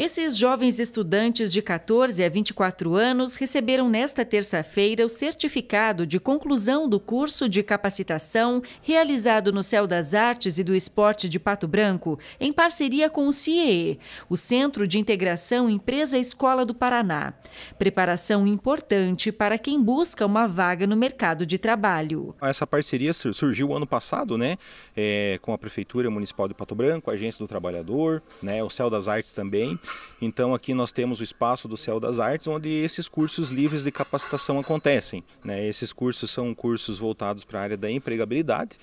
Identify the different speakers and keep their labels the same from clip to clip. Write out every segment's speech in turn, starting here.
Speaker 1: Esses jovens estudantes de 14 a 24 anos receberam nesta terça-feira o certificado de conclusão do curso de capacitação realizado no Céu das Artes e do Esporte de Pato Branco, em parceria com o CIEE, o Centro de Integração Empresa Escola do Paraná. Preparação importante para quem busca uma vaga no mercado de trabalho.
Speaker 2: Essa parceria surgiu ano passado, né, é, com a Prefeitura Municipal de Pato Branco, a Agência do Trabalhador, né, o Céu das Artes também. Então aqui nós temos o espaço do Céu das Artes, onde esses cursos livres de capacitação acontecem. Né? Esses cursos são cursos voltados para a área da empregabilidade,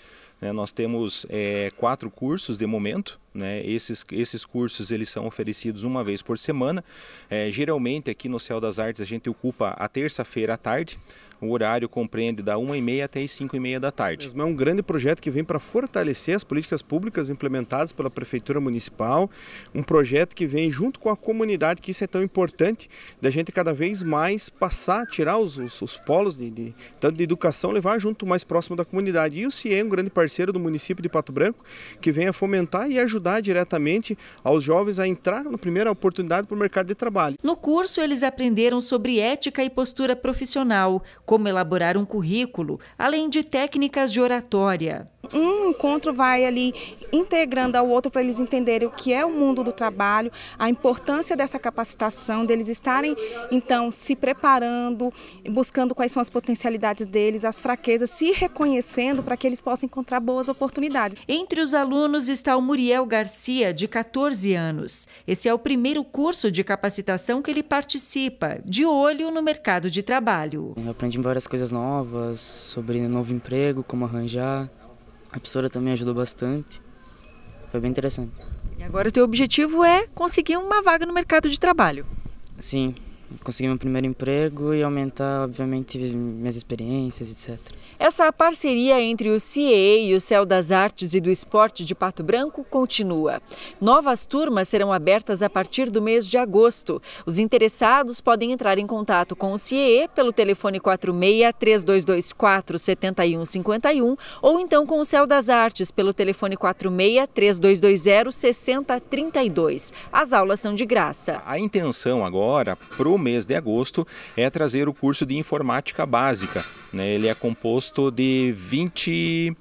Speaker 2: né? Nós temos é, quatro cursos de momento. Né? Esses, esses cursos eles são oferecidos uma vez por semana. É, geralmente aqui no Céu das Artes a gente ocupa a terça-feira à tarde. O horário compreende da 1h30 até as 5h30 da tarde.
Speaker 3: É um grande projeto que vem para fortalecer as políticas públicas implementadas pela Prefeitura Municipal. Um projeto que vem junto com a comunidade, que isso é tão importante, da gente cada vez mais passar, tirar os, os, os polos de, de, tanto de educação, levar junto mais próximo da comunidade. E o CIE é um grande parceiro do município de Pato Branco, que venha fomentar e ajudar diretamente aos jovens a entrar na primeira oportunidade para o mercado de trabalho.
Speaker 1: No curso, eles aprenderam sobre ética e postura profissional, como elaborar um currículo, além de técnicas de oratória um encontro vai ali integrando ao outro para eles entenderem o que é o mundo do trabalho, a importância dessa capacitação, deles estarem então se preparando, buscando quais são as potencialidades deles, as fraquezas, se reconhecendo para que eles possam encontrar boas oportunidades. Entre os alunos está o Muriel Garcia, de 14 anos. Esse é o primeiro curso de capacitação que ele participa, de olho no mercado de trabalho. Eu aprendi várias coisas novas sobre novo emprego, como arranjar a professora também ajudou bastante. Foi bem interessante. E agora o teu objetivo é conseguir uma vaga no mercado de trabalho. Sim, conseguir meu primeiro emprego e aumentar, obviamente, minhas experiências, etc. Essa parceria entre o CIE e o Céu das Artes e do Esporte de Pato Branco continua. Novas turmas serão abertas a partir do mês de agosto. Os interessados podem entrar em contato com o CIE pelo telefone 46 3224 7151 ou então com o Céu das Artes pelo telefone 46 3220 6032. As aulas são de graça. A
Speaker 2: intenção agora, para o mês de agosto, é trazer o curso de informática básica né? Ele é composto de 20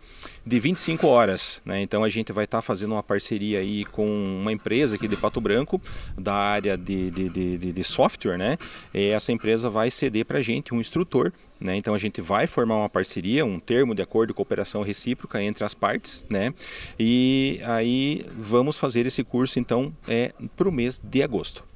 Speaker 2: de 25 horas, né? Então a gente vai estar tá fazendo uma parceria aí com uma empresa aqui de Pato Branco da área de, de, de, de software, né? E essa empresa vai ceder para a gente um instrutor né? Então a gente vai formar uma parceria, um termo de acordo de cooperação recíproca entre as partes, né? E aí vamos fazer esse curso então é para o mês de agosto.